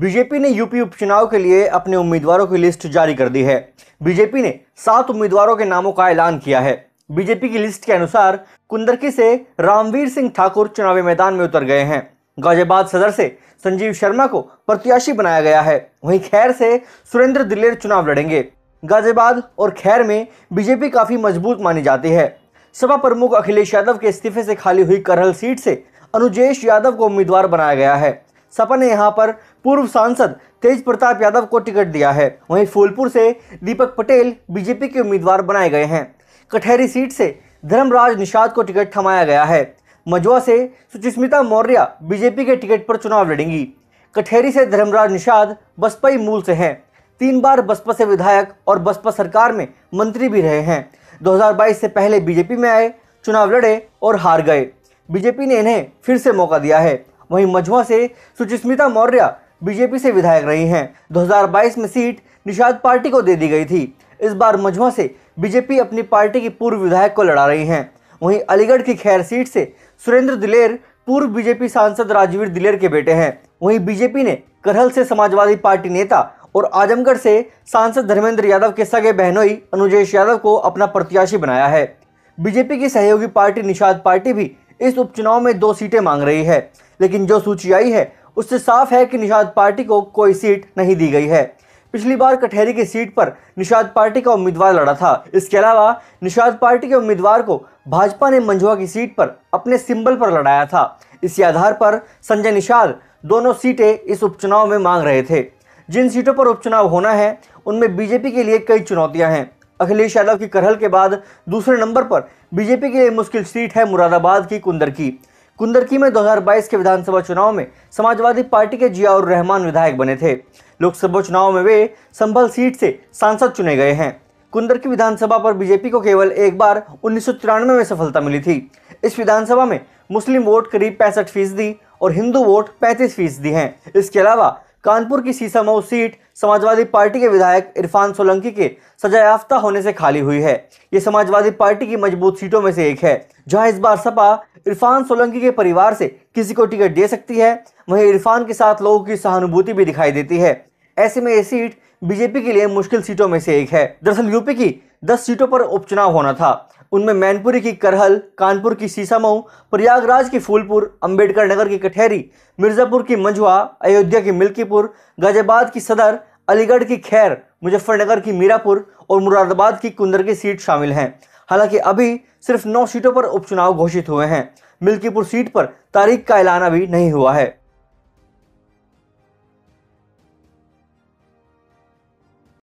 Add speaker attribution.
Speaker 1: BJP ने UP उपचुनाव के लिए अपने उम्मीदवारों की लिस्ट जारी कर दी है बीजेपी ने सात उम्मीदवारों के नामों का ऐलान किया है बीजेपी की लिस्ट के अनुसार कुंदरकी से रामवीर सिंह ठाकुर चुनावी मैदान में उतर गए हैं गाजियाबाद सदर से संजीव शर्मा को प्रत्याशी बनाया गया है वहीं खैर से सुरेंद्र दिलेर चुनाव लड़ेंगे गाजियाबाद और खैर में बीजेपी काफ़ी मजबूत मानी जाती है सपा प्रमुख अखिलेश यादव के इस्तीफे से खाली हुई करहल सीट से अनुजेश यादव को उम्मीदवार बनाया गया है सपा ने यहाँ पर पूर्व सांसद तेज प्रताप यादव को टिकट दिया है वहीं फूलपुर से दीपक पटेल बीजेपी के उम्मीदवार बनाए गए हैं कठहरी सीट से धर्मराज निषाद को टिकट थमाया गया है मजुआ से सुचिस्मिता मौर्य बीजेपी के टिकट पर चुनाव लड़ेंगी कठहरी से धर्मराज निषाद बसपाई मूल से हैं तीन बार बसपा से विधायक और बसपा सरकार में मंत्री भी रहे हैं 2022 से पहले बीजेपी में आए चुनाव लड़े और हार गए बीजेपी ने इन्हें फिर से मौका दिया है वहीं मझुआ से सुचिस्मिता मौर्य बीजेपी से विधायक रही हैं 2022 में सीट निषाद पार्टी को दे दी गई थी इस बार मझुआ से बीजेपी अपनी पार्टी की पूर्व विधायक को लड़ा रही हैं वहीं अलीगढ़ की खैर सीट से सुरेंद्र दिलेर पूर्व बीजेपी सांसद राजवीर दिलेर के बेटे हैं वहीं बीजेपी ने करहल से समाजवादी पार्टी नेता और आजमगढ़ से सांसद धर्मेंद्र यादव के सगे बहनोई अनुजेश यादव को अपना प्रत्याशी बनाया है बीजेपी की सहयोगी पार्टी निषाद पार्टी भी इस उपचुनाव में दो सीटें मांग रही है लेकिन जो सूची आई है उससे साफ है कि निषाद पार्टी को कोई सीट नहीं दी गई है पिछली बार कटहरी की सीट पर निषाद पार्टी का उम्मीदवार लड़ा था इसके अलावा निषाद पार्टी के उम्मीदवार को भाजपा ने मंझुआ की सीट पर अपने सिंबल पर लड़ाया था इसी आधार पर संजय निषाद दोनों सीटें इस उपचुनाव में मांग रहे थे जिन सीटों पर उपचुनाव होना है उनमें बीजेपी के लिए कई चुनौतियां हैं अखिलेश यादव की करहल के बाद दूसरे नंबर पर बीजेपी के लिए मुश्किल सीट है मुरादाबाद की कुंदरकी कुंदरकी में 2022 के विधानसभा चुनाव में समाजवादी पार्टी के जियाउर रहमान विधायक बने थे लोकसभा चुनाव में वे संभल सीट से सांसद चुने गए हैं कुंदरकी विधानसभा पर बीजेपी को केवल एक बार उन्नीस में सफलता मिली थी इस विधानसभा में मुस्लिम वोट करीब पैंसठ फीसदी और हिंदू वोट पैंतीस फीसदी हैं इसके अलावा कानपुर की सीसामऊ सीट समाजवादी पार्टी के विधायक इरफान सोलंकी के सजायाफ्ता होने से खाली हुई है ये समाजवादी पार्टी की मजबूत सीटों में से एक है जहां इस बार सपा इरफान सोलंकी के परिवार से किसी को टिकट दे सकती है वहीं इरफान के साथ लोगों की सहानुभूति भी दिखाई देती है ऐसे में ये सीट बीजेपी के लिए मुश्किल सीटों में से एक है दरअसल यूपी की दस सीटों पर उपचुनाव होना था उनमें मैनपुरी की करहल कानपुर की सीसामऊ प्रयागराज की फूलपुर अंबेडकर नगर की कठहरी मिर्ज़ापुर की मंझुआ अयोध्या की मिल्कीपुर गाजियाबाद की सदर अलीगढ़ की खैर मुजफ्फरनगर की मीरापुर और मुरादाबाद की कुंदर की सीट शामिल हैं हालांकि अभी सिर्फ नौ सीटों पर उपचुनाव घोषित हुए हैं मिल्कीपुर सीट पर तारीख का ऐलान अभी नहीं हुआ है